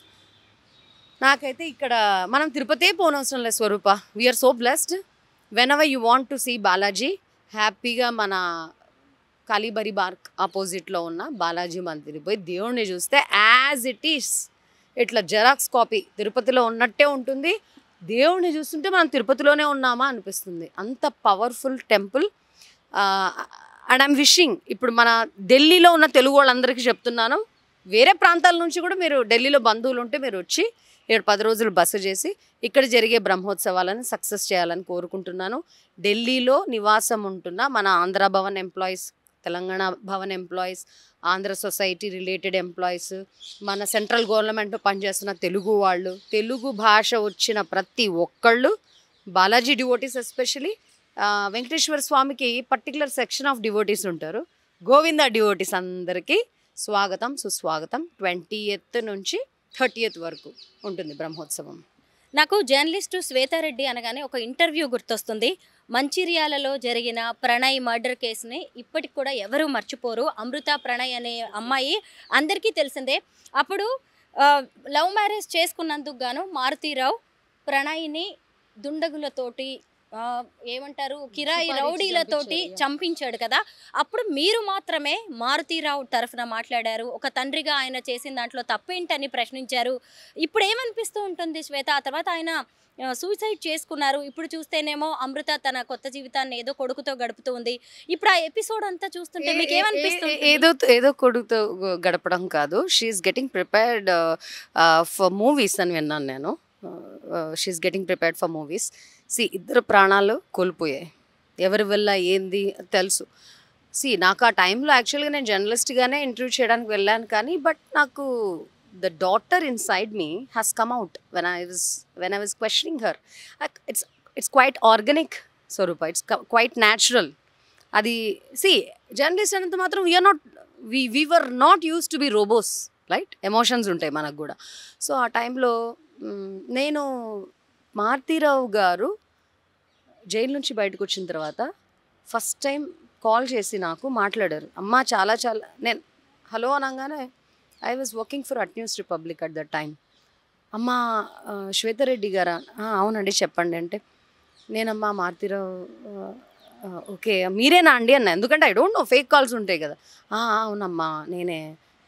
నాకైతే ఇక్కడ మనం తిరుపతే పోనవసరం లేదు స్వరూప we are so blessed when our you want to see Balaji హ్యాపీగా మన కాలీబరి బార్క్ ఆపోజిట్లో ఉన్న బాలాజీ మందిర్ పోయి దేవుణ్ణి చూస్తే యాజ్ ఇట్ ఈస్ ఇట్లా జెరాక్స్ కాపీ తిరుపతిలో ఉన్నట్టే ఉంటుంది దేవుణ్ణి చూస్తుంటే మనం తిరుపతిలోనే ఉన్నామా అనిపిస్తుంది అంత powerful temple and I'm wishing ఇప్పుడు మన ఢిల్లీలో ఉన్న తెలుగు వాళ్ళందరికీ చెప్తున్నాను వేరే ప్రాంతాల నుంచి కూడా మీరు ఢిల్లీలో బంధువులు ఉంటే మీరు వచ్చి ఏడు పది రోజులు బస చేసి ఇక్కడ జరిగే బ్రహ్మోత్సవాలను సక్సెస్ చేయాలని కోరుకుంటున్నాను ఢిల్లీలో నివాసం ఉంటున్న మన Andhra Bhavan employees Telangana Bhavan employees Andhra society related employees మన సెంట్రల్ గవర్నమెంట్ పనిచేస్తున్న తెలుగు వాళ్ళు తెలుగు భాష వచ్చిన ప్రతి ఒక్కళ్ళు బాలాజీ డివోటీస్ ఎస్పెషలీ వెంకటేశ్వర స్వామికి పర్టికులర్ సెక్షన్ ఆఫ్ డివోటీస్ ఉంటారు గోవింద డివోటీస్ అందరికీ స్వాగతం సుస్వాగతం ట్వంటీ ఎయిత్ నుంచి థర్టీ ఎయిత్ వరకు ఉంటుంది బ్రహ్మోత్సవం నాకు జర్నలిస్టు శ్వేతారెడ్డి అనగానే ఒక ఇంటర్వ్యూ గుర్తొస్తుంది మంచిర్యాలలో జరిగిన ప్రణయ్ మర్డర్ కేసుని ఇప్పటికి కూడా ఎవరూ మర్చిపోరు అమృత ప్రణయ్ అనే అమ్మాయి అందరికీ తెలిసిందే అప్పుడు లవ్ మ్యారేజ్ చేసుకున్నందుకు గాను మారుతీరావు ప్రణయ్ని దుండగులతోటి ఏమంటారు కిరాయి రౌడీలతోటి చంపించాడు కదా అప్పుడు మీరు మాత్రమే మారుతీరావు తరఫున మాట్లాడారు ఒక తండ్రిగా ఆయన చేసిన దాంట్లో తప్పేంటని ప్రశ్నించారు ఇప్పుడు ఏమనిపిస్తూ ఉంటుంది శ్వేత ఆ తర్వాత ఆయన సూసైడ్ చేసుకున్నారు ఇప్పుడు చూస్తేనేమో అమృత తన కొత్త జీవితాన్ని ఏదో కొడుకుతో ఉంది ఇప్పుడు ఆ ఎపిసోడ్ అంతా చూస్తుంటే మీకు ఏమనిపిస్తుంది ఏదో ఏదో కొడుకుతో గడపడం కాదు she is getting prepared for movies అని విన్నాను నేను she is getting prepared for movies సి ఇద్దరు ప్రాణాలు కోల్పోయాయి ఎవరి వల్ల ఏంది తెలుసు సి నాకు ఆ టైంలో యాక్చువల్గా నేను జర్నలిస్ట్గానే ఇంటర్వ్యూ చేయడానికి వెళ్ళాను కానీ బట్ నాకు the daughter inside me has come out when I was when I was questioning her it's it's quite organic Swaroopa it's quite natural అది సి జర్నలిస్ట్ అనేంత మాత్రం we are not we we were not used to be robots right emotions ఉంటాయి మనకు కూడా so ఆ టైంలో నేను మారుతీరావు గారు జైలు నుంచి బయటకు వచ్చిన తర్వాత ఫస్ట్ టైం కాల్ చేసి నాకు మాట్లాడారు అమ్మ చాలా చాలా నేను హలో అనగానే I was working for at news republic at the time అమ్మ శ్వేతారెడ్డి గారా అవునండి చెప్పండి అంటే నేనమ్మా మారుతీరావు ఓకే మీరేనా అండి అన్న ఎందుకంటే I don't know fake calls ఉంటాయి కదా అవునమ్మా నేనే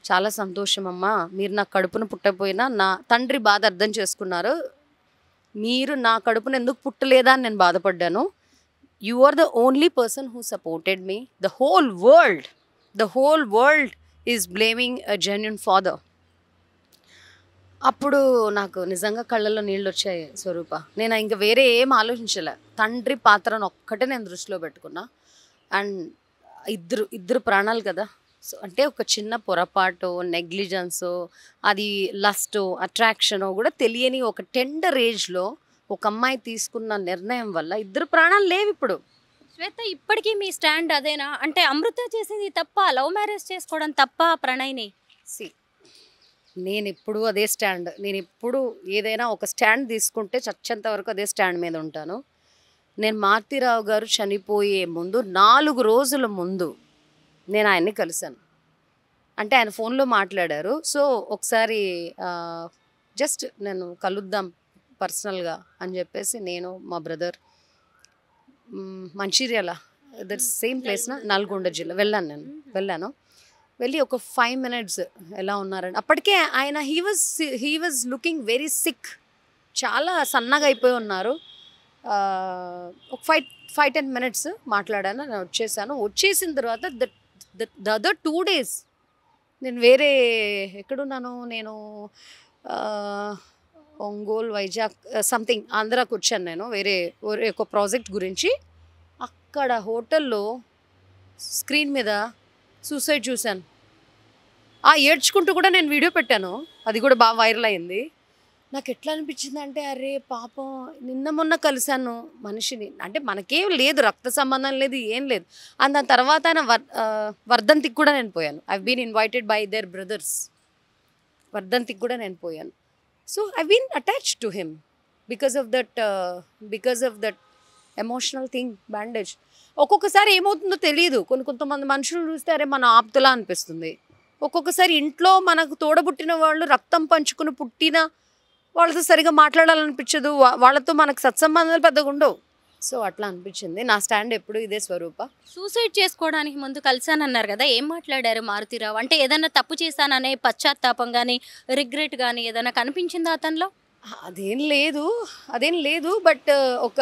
చాలా సంతోషం అమ్మా మీరు నా కడుపును పుట్టకపోయినా నా తండ్రి బాధ అర్థం చేసుకున్నారు మీరు నా కడుపును ఎందుకు పుట్టలేదా అని నేను బాధపడ్డాను you are the only person who supported me the whole world the whole world is blaming a genuine father అప్పుడు నాకు నిజంగా కళ్ళల్లో నీళ్ళు వచ్చాయి స్వరూప నేను ఇంకా వేరే ఏం ఆలోచించలే తండ్రి పాత్రను ఒక్కటే నేను దృష్టిలో పెట్టుకున్నా అండ్ ఇద్దరు ఇద్దరు ప్రాణాలు కదా సో అంటే ఒక చిన్న పొరపాటు నెగ్లిజెన్స్ అది లస్ట్ అట్రాక్షనో కూడా తెలియని ఒక టెండర్ ఏజ్లో ఒక అమ్మాయి తీసుకున్న నిర్ణయం వల్ల ఇద్దరు ప్రాణాలు లేవు ఇప్పుడు శ్వేత ఇప్పటికీ మీ స్టాండ్ అదేనా అంటే అమృత చేసింది తప్ప లవ్ మ్యారేజ్ చేసుకోవడం తప్ప ప్రణయ్ని సి నేను ఎప్పుడు అదే స్టాండ్ నేను ఎప్పుడు ఏదైనా ఒక స్టాండ్ తీసుకుంటే చచ్చేంత వరకు అదే స్టాండ్ మీద ఉంటాను నేను మారుతీరావు గారు చనిపోయే ముందు నాలుగు రోజుల ముందు నేను ఆయన్ని కలిశాను అంటే ఆయన ఫోన్లో మాట్లాడారు సో ఒకసారి జస్ట్ నేను కలుద్దాం పర్సనల్గా అని చెప్పేసి నేను మా బ్రదర్ మంచిర్యాల దట్ సేమ్ ప్లేస్న నల్గొండ జిల్లా వెళ్ళాను నేను వెళ్ళాను వెళ్ళి ఒక ఫైవ్ మినిట్స్ ఎలా ఉన్నారని అప్పటికే ఆయన he was he was looking very sick చాలా సన్నగా అయిపోయి ఉన్నారు ఒక ఫైవ్ ఫైవ్ టెన్ మినిట్స్ మాట్లాడాను నేను వచ్చేసాను వచ్చేసిన తర్వాత that the other two days నేను వేరే ఎక్కడున్నాను నేను ఒంగోల్ వైజాగ్ సంథింగ్ ఆంధ్రాకు వచ్చాను నేను వేరే వేరే ఒక ప్రాజెక్ట్ గురించి అక్కడ హోటల్లో స్క్రీన్ మీద సూసైడ్ చూశాను ఆ ఏడ్చుకుంటూ కూడా నేను వీడియో పెట్టాను అది కూడా బాగా వైరల్ అయింది నాకు ఎట్లా అనిపించింది అంటే అరే పాపం నిన్న మొన్న కలిశాను మనిషిని అంటే మనకేం లేదు రక్త సంబంధం లేదు ఏం లేదు అండ్ దాని తర్వాత ఆయన వర్ వర్ధంతికి కూడా నేను పోయాను I been invited by there brothers వర్ధంతికి కూడా నేను పోయాను so I been attach to him because of that because of that emotional thing bandage ఒక్కొక్కసారి ఏమవుతుందో తెలియదు కొన్ని కొంతమంది మనుషులు చూస్తే అరే మన ఆప్తులా అనిపిస్తుంది ఒక్కొక్కసారి ఇంట్లో మనకు తోడబుట్టిన వాళ్ళు రక్తం పంచుకుని పుట్టిన వాళ్ళతో సరిగా మాట్లాడాలనిపించదు వాళ్ళతో మనకు సత్సంబంధాలు పెద్దగా ఉండవు సో అట్లా అనిపించింది నా స్టాండ్ ఎప్పుడు ఇదే స్వరూప సూసైడ్ చేసుకోవడానికి ముందు కలిసానన్నారు కదా ఏం మాట్లాడారు మారుతిరావు అంటే ఏదైనా తప్పు చేశాననే పశ్చాత్తాపం కానీ రిగ్రెట్ కానీ ఏదైనా కనిపించిందా అతనిలో అదేం లేదు అదేం లేదు బట్ ఒక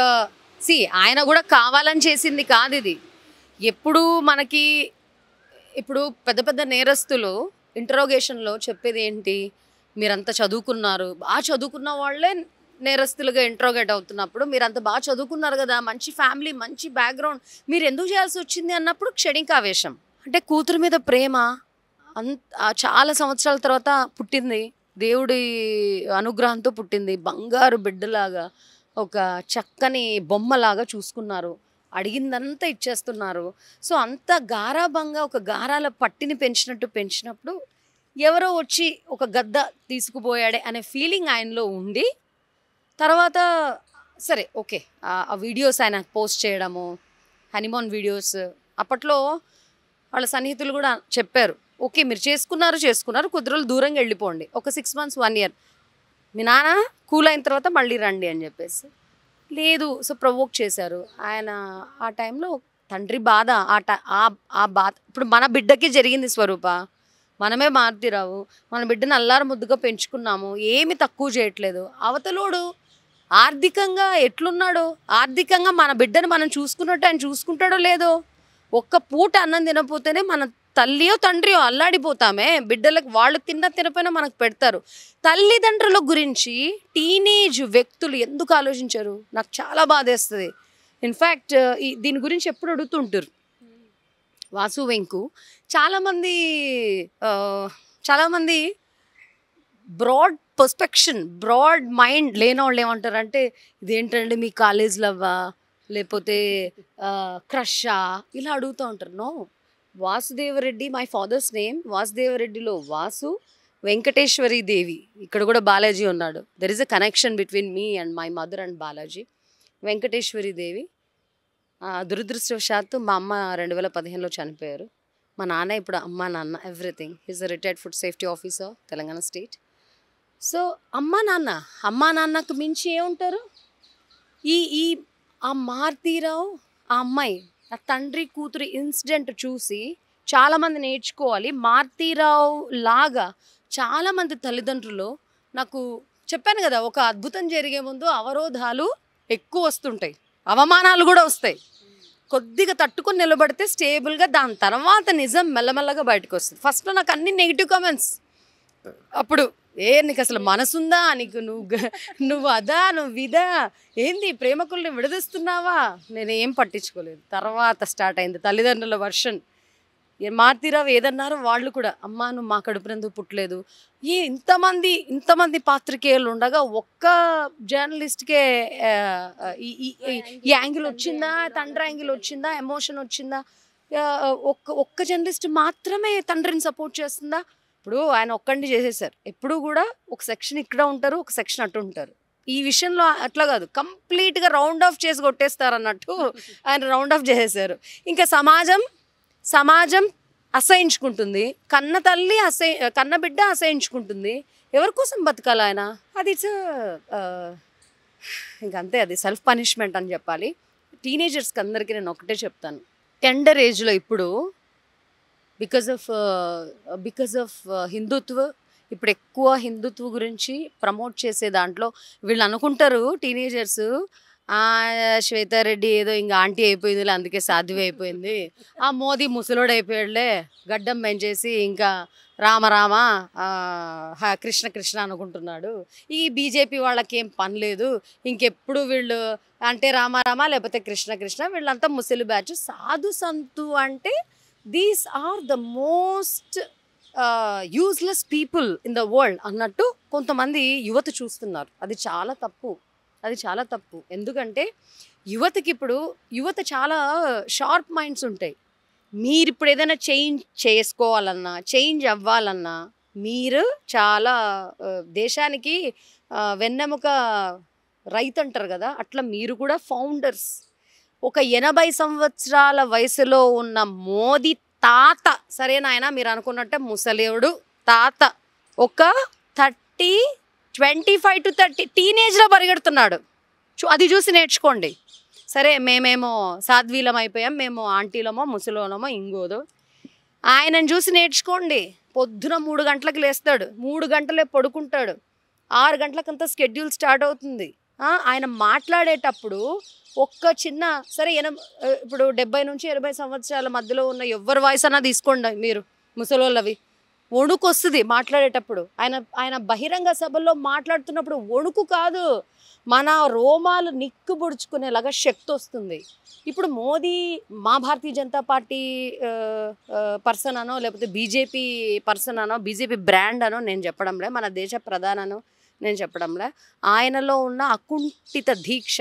సి ఆయన కూడా కావాలని చేసింది కాదు ఇది ఎప్పుడు మనకి ఇప్పుడు పెద్ద పెద్ద నేరస్తులు ఇంటరోగేషన్లో చెప్పేది ఏంటి మీరంతా చదువుకున్నారు బాగా చదువుకున్న వాళ్ళే నేరస్తులుగా ఇంట్రోగేట్ అవుతున్నప్పుడు మీరు అంత బాగా చదువుకున్నారు కదా మంచి ఫ్యామిలీ మంచి బ్యాక్గ్రౌండ్ మీరు ఎందుకు చేయాల్సి వచ్చింది అన్నప్పుడు క్షణికావేశం అంటే కూతురు మీద ప్రేమ అంత చాలా సంవత్సరాల తర్వాత పుట్టింది దేవుడి అనుగ్రహంతో పుట్టింది బంగారు బిడ్డలాగా ఒక చక్కని బొమ్మలాగా చూసుకున్నారు అడిగిందంతా ఇచ్చేస్తున్నారు సో అంత గారాభంగా ఒక గారాల పట్టిని పెంచినట్టు పెంచినప్పుడు ఎవరో వచ్చి ఒక గద్ద తీసుకుపోయాడే అనే ఫీలింగ్ ఆయనలో ఉండి తర్వాత సరే ఓకే ఆ వీడియోస్ ఆయన పోస్ట్ చేయడము హనీమోన్ వీడియోస్ అప్పట్లో వాళ్ళ సన్నిహితులు కూడా చెప్పారు ఓకే మీరు చేసుకున్నారు చేసుకున్నారు కొద్ది రోజులు దూరంగా వెళ్ళిపోండి ఒక సిక్స్ మంత్స్ వన్ ఇయర్ మీ నాన్న కూల్ అయిన తర్వాత మళ్ళీ రండి అని చెప్పేసి లేదు సో ప్రవోక్ చేశారు ఆయన ఆ టైంలో తండ్రి బాధ ఆ ఆ బాధ ఇప్పుడు మన బిడ్డకి జరిగింది స్వరూప మనమే మారుతిరావు మన బిడ్డను అల్లారు ముద్దుగా పెంచుకున్నాము ఏమి తక్కువ చేయట్లేదు అవతలోడు ఆర్థికంగా ఎట్లున్నాడో ఆర్థికంగా మన బిడ్డను మనం చూసుకున్నట్టు ఆయన చూసుకుంటాడో లేదో ఒక్క పూట అన్నం తినపోతేనే మన తల్లియో తండ్రియో అల్లాడిపోతామే బిడ్డలకు వాళ్ళు తిన్న తినపోయినా మనకు పెడతారు తల్లిదండ్రుల గురించి టీనేజ్ వ్యక్తులు ఎందుకు ఆలోచించారు నాకు చాలా బాధేస్తుంది ఇన్ఫ్యాక్ట్ దీని గురించి ఎప్పుడు అడుగుతుంటారు వాసు వెంకు చాలామంది చాలామంది బ్రాడ్ పర్స్పెక్షన్ బ్రాడ్ మైండ్ లేనోళ్ళు అంటే ఇదేంటండి మీ కాలేజ్ అవ్వా లేకపోతే క్రషా ఇలా అడుగుతూ ఉంటారు no Vasudeva Reddy my father's name వాసుదేవరెడ్డిలో Vasu Venkateswari దేవి ఇక్కడ కూడా బాలాజీ ఉన్నాడు there is a connection between me and my mother and Balaji Venkateswari దేవి దురదృష్టవశాత్తు మా అమ్మ రెండు వేల పదిహేనులో చనిపోయారు మా నాన్న ఇప్పుడు అమ్మ నాన్న everything is a retired food safety officer Telangana state so అమ్మ నాన్న అమ్మ నాన్నకు మించి ఏముంటారు ఈ ఈ ఆ మారుతీరావు ఆ అమ్మాయి ఆ తండ్రి కూతురి ఇన్సిడెంట్ చూసి చాలామంది నేర్చుకోవాలి మారుతీరావు లాగా చాలామంది తల్లిదండ్రులు నాకు చెప్పాను కదా ఒక అద్భుతం జరిగే ముందు అవరోధాలు ఎక్కువ వస్తుంటాయి అవమానాలు కూడా వస్తాయి కొద్దిగా తట్టుకుని నిలబడితే స్టేబుల్గా దాని తర్వాత నిజం మెల్లమెల్లగా బయటకు వస్తుంది ఫస్ట్లో నాకు అన్ని నెగిటివ్ కామెంట్స్ అప్పుడు ఏ నీకు అసలు మనసుందా నీకు నువ్వు నువ్వు అదా నువ్వు ఇదా ఏంది ప్రేమకుల్ని విడదీస్తున్నావా నేనేం పట్టించుకోలేదు తర్వాత స్టార్ట్ అయింది తల్లిదండ్రుల వర్షన్ మారుతీరావు ఏదన్నారు వాళ్ళు కూడా అమ్మ నువ్వు మా కడుపునందుకు పుట్టలేదు ఈ ఇంతమంది ఇంతమంది పాత్రికేయులు ఉండగా ఒక్క జర్నలిస్ట్కే ఈ యాంగిల్ వచ్చిందా తండ్రి యాంగిల్ వచ్చిందా ఎమోషన్ వచ్చిందా ఒక్క ఒక్క జర్నలిస్ట్ మాత్రమే తండ్రిని సపోర్ట్ చేస్తుందా ఇప్పుడు ఆయన ఒక్కండి చేసేసారు ఎప్పుడు కూడా ఒక సెక్షన్ ఇక్కడ ఉంటారు ఒక సెక్షన్ అటు ఉంటారు ఈ విషయంలో అట్లా కాదు కంప్లీట్గా రౌండ్ ఆఫ్ చేసి కొట్టేస్తారు అన్నట్టు ఆయన రౌండ్ ఆఫ్ చేసేసారు ఇంకా సమాజం సమాజం అసహించుకుంటుంది కన్న తల్లి అసహ్య కన్న బిడ్డ అసహించుకుంటుంది ఎవరి కోసం బతకాలి ఆయన అది ఇట్స్ ఇంకంతే అది సెల్ఫ్ పనిష్మెంట్ అని చెప్పాలి టీనేజర్స్కి అందరికీ నేను ఒకటే చెప్తాను టెండర్ ఏజ్లో ఇప్పుడు because of because of Hindutva ఇప్పుడు ఎక్కువ హిందుత్వ గురించి ప్రమోట్ చేసే దాంట్లో వీళ్ళు అనుకుంటారు టీనేజర్స్ శ్వేతారెడ్డి ఏదో ఇంకా ఆంటీ అయిపోయిందిలే అందుకే సాధ్వి అయిపోయింది ఆ మోదీ ముసలోడు అయిపోయాడులే గడ్డం పెంచేసి ఇంకా రామ రామ కృష్ణ కృష్ణ అనుకుంటున్నాడు ఈ బీజేపీ వాళ్ళకి ఏం పని లేదు ఇంకెప్పుడు వీళ్ళు అంటే రామారామ లేకపోతే కృష్ణ కృష్ణ వీళ్ళంతా ముసలి బ్యాచ్ సాధు సంతు అంటే these are the most useless people in the world అన్నట్టు కొంతమంది యువత చూస్తున్నారు అది చాలా తప్పు అది చాలా తప్పు ఎందుకంటే యువతకి ఇప్పుడు యువత చాలా షార్ప్ మైండ్స్ ఉంటాయి మీరు ఇప్పుడు ఏదైనా చేంజ్ చేసుకోవాలన్నా చేంజ్ అవ్వాలన్నా మీరు చాలా దేశానికి వెన్నెముక రైతు అంటారు కదా అట్లా మీరు కూడా ఫౌండర్స్ ఒక ఎనభై సంవత్సరాల వయసులో ఉన్న మోదీ తాత సరేనాయన మీరు అనుకున్నట్టే ముసలేవుడు తాత ఒక thirty twenty five to thirty టీనేజ్లో పరిగెడుతున్నాడు అది చూసి నేర్చుకోండి సరే మేమేమో సాధ్వీలం అయిపోయాం మేము ఆంటీలమో ముసలోనమో ఇంగోదు ఆయనను చూసి నేర్చుకోండి పొద్దున మూడు గంటలకు లేస్తాడు మూడు గంటలే పడుకుంటాడు ఆరు గంటలకంతా స్కెడ్యూల్ స్టార్ట్ అవుతుంది ఆయన మాట్లాడేటప్పుడు ఒక్క చిన్న సరే ఎన ఇప్పుడు డెబ్బై నుంచి ఎనభై సంవత్సరాల మధ్యలో ఉన్న ఎవరి వాయిస్ అన్నా తీసుకోండి మీరు ముసలోళ్ళవి వణుకు వస్తుంది మాట్లాడేటప్పుడు ఆయన ఆయన బహిరంగ సభల్లో మాట్లాడుతున్నప్పుడు వణుకు కాదు మన రోమాలు నిక్కు పొడుచుకునేలాగా శక్తి వస్తుంది ఇప్పుడు మోదీ మా భారతీయ జనతా పార్టీ పర్సన్ అనో లేకపోతే బీజేపీ పర్సన్ అనో బీజేపీ బ్రాండ్ అనో నేను చెప్పడంలే మన దేశ ప్రధానను నేను చెప్పడంలే ఆయనలో ఉన్న అకుంఠిత దీక్ష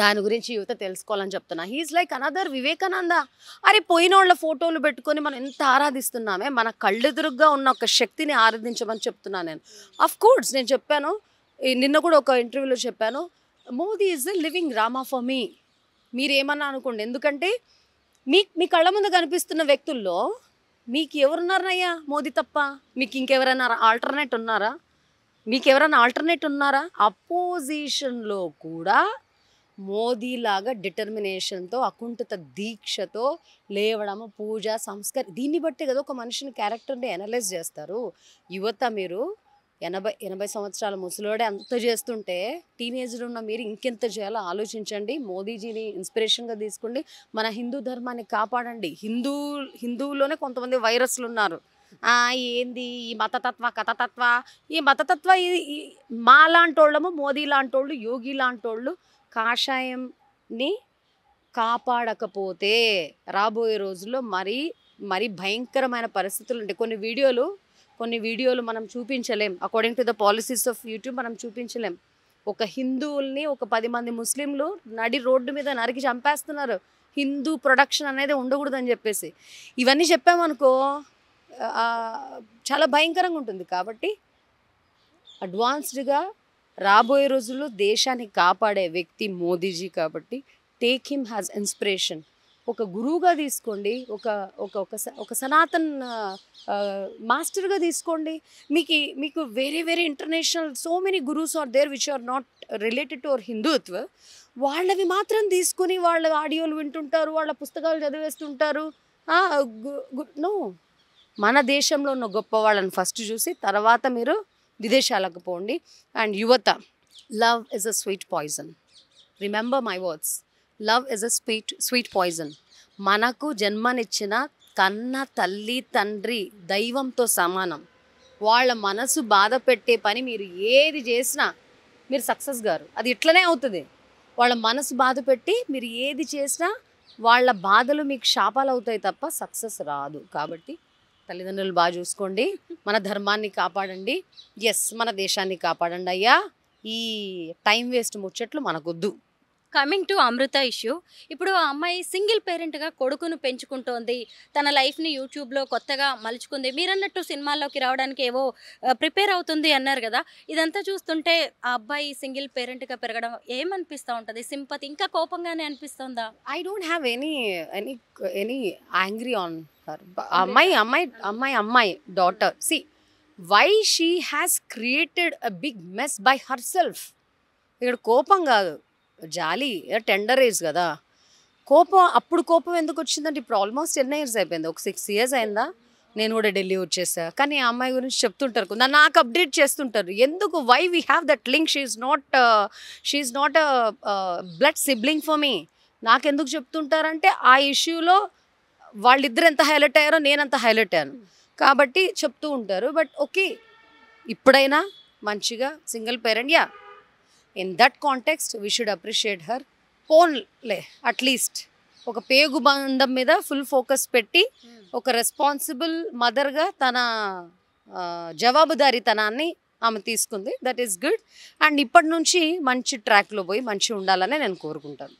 దాని గురించి యువత తెలుసుకోవాలని చెప్తున్నా హీఈస్ లైక్ అనదర్ వివేకానంద అరే పోయిన వాళ్ళ ఫోటోలు పెట్టుకొని మనం ఎంత ఆరాధిస్తున్నామే మన కళ్ళెదురుగ్గా ఉన్న ఒక శక్తిని ఆరాధించమని చెప్తున్నా నేను అఫ్ కోర్స్ నేను చెప్పాను నిన్న కూడా ఒక ఇంటర్వ్యూలో చెప్పాను Modi is the living Rama for me మీరేమన్నా అనుకోండి ఎందుకంటే మీ మీ కళ్ళ ముందు కనిపిస్తున్న వ్యక్తుల్లో మీకు ఎవరున్నారనయ్యా మోదీ తప్ప మీకు ఇంకెవరైనా ఆల్టర్నేట్ ఉన్నారా మీకు ఎవరైనా ఆల్టర్నేట్ ఉన్నారా అపోజిషన్లో కూడా మోదీ లాగా డిటర్మినేషన్తో అకుంఠత దీక్షతో లేవడము పూజ సంస్కారం దీన్ని బట్టి కదా ఒక మనిషిని క్యారెక్టర్ని అనలైజ్ చేస్తారు యువత మీరు ఎనభై ఎనభై సంవత్సరాల ముసలోడే అంత చేస్తుంటే టీనేజర్ ఉన్న మీరు ఇంకెంత చేయాలో ఆలోచించండి మోదీజీని ఇన్స్పిరేషన్గా తీసుకోండి మన హిందూ ధర్మాన్ని కాపాడండి హిందూ హిందువులోనే కొంతమంది వైరస్లు ఉన్నారు ఏంది ఈ మతతత్వ కథతత్వ ఈ మతతత్వ ఈ మా లాంటోళ్ళము మోదీ వాళ్ళు యోగి వాళ్ళు కాషాయంని కాపాడకపోతే రాబోయే రోజుల్లో మరీ మరీ భయంకరమైన పరిస్థితులు ఉంటాయి కొన్ని వీడియోలు కొన్ని వీడియోలు మనం చూపించలేం according to the policies of YouTube మనం చూపించలేం ఒక హిందువుల్ని ఒక పది మంది ముస్లింలు నడి రోడ్డు మీద నరికి చంపేస్తున్నారు హిందూ ప్రొడక్షన్ అనేది ఉండకూడదని చెప్పేసి ఇవన్నీ చెప్పామనుకో చాలా భయంకరంగా ఉంటుంది కాబట్టి అడ్వాన్స్డ్గా రాబోయే రోజుల్లో దేశాన్ని కాపాడే వ్యక్తి మోదీజీ కాబట్టి టేక్ హిమ్ హ్యాజ్ ఇన్స్పిరేషన్ ఒక గురువుగా తీసుకోండి ఒక ఒక ఒక ఒక సనాతన్ మాస్టర్గా తీసుకోండి మీకు మీకు very very international so many gurus are there which are not related to our Hindutva వాళ్ళవి మాత్రం తీసుకుని వాళ్ళ ఆడియోలు వింటుంటారు వాళ్ళ పుస్తకాలు చదివేస్తుంటారు నో మన దేశంలో ఉన్న గొప్ప వాళ్ళని ఫస్ట్ చూసి తర్వాత మీరు విదేశాలకు పోండి అండ్ యువత love is a sweet poison remember my words love is a sweet sweet poison మనకు జన్మనిచ్చిన కన్న తల్లి తండ్రి దైవంతో సమానం వాళ్ళ మనసు బాధ పెట్టే పని మీరు ఏది చేసినా మీరు సక్సెస్ గారు అది ఇట్లనే అవుతుంది వాళ్ళ మనసు బాధ పెట్టి మీరు ఏది చేసినా వాళ్ళ బాధలు మీకు శాపాలు అవుతాయి తప్ప సక్సెస్ రాదు కాబట్టి తల్లిదండ్రులు బాగా చూసుకోండి మన ధర్మాన్ని కాపాడండి ఎస్ మన దేశాన్ని కాపాడండి అయ్యా ఈ టైం వేస్ట్ ముచ్చట్లు మనకొద్దు కమింగ్ టు అమృత ఇష్యూ ఇప్పుడు ఆ అమ్మాయి సింగిల్ పేరెంట్గా కొడుకును పెంచుకుంటోంది తన లైఫ్ని యూట్యూబ్లో కొత్తగా మలుచుకుంది మీరన్నట్టు సినిమాల్లోకి రావడానికి ఏవో ప్రిపేర్ అవుతుంది అన్నారు కదా ఇదంతా చూస్తుంటే ఆ అబ్బాయి సింగిల్ పేరెంట్గా పెరగడం ఏమనిపిస్తూ ఉంటుంది సింపతి ఇంకా కోపంగానే అనిపిస్తుందా I don't have any any any angry on చేస్తారు అమ్మాయి అమ్మాయి అమ్మాయి అమ్మాయి డాటర్ సి why she has created a big mess by herself ఇక్కడ కోపం కాదు జాలి టెండర్ ఏజ్ కదా కోపం అప్పుడు కోపం ఎందుకు వచ్చిందంటే ఇప్పుడు ఆల్మోస్ట్ టెన్ ఇయర్స్ అయిపోయింది ఒక సిక్స్ ఇయర్స్ అయిందా నేను కూడా ఢిల్లీ వచ్చేసా కానీ ఆ అమ్మాయి గురించి చెప్తుంటారు నన్ను నాకు అప్డేట్ చేస్తుంటారు ఎందుకు why we have that link she is not she is not a blood sibling for me నాకెందుకు చెప్తుంటారంటే ఆ ఇష్యూలో వాళ్ళిద్దరు ఎంత హైలైట్ అయ్యారో నేనంత హైలైట్ అయ్యాను కాబట్టి చెప్తూ ఉంటారు బట్ ఓకే ఇప్పుడైనా మంచిగా single parent ya in that context we should appreciate her పోన్లే అట్లీస్ట్ ఒక పేగు బంధం మీద ఫుల్ ఫోకస్ పెట్టి ఒక రెస్పాన్సిబుల్ మదర్గా తన జవాబుదారీతనాన్ని ఆమె తీసుకుంది దట్ ఈస్ గుడ్ అండ్ ఇప్పటి నుంచి మంచి ట్రాక్లో పోయి మంచి ఉండాలని నేను కోరుకుంటాను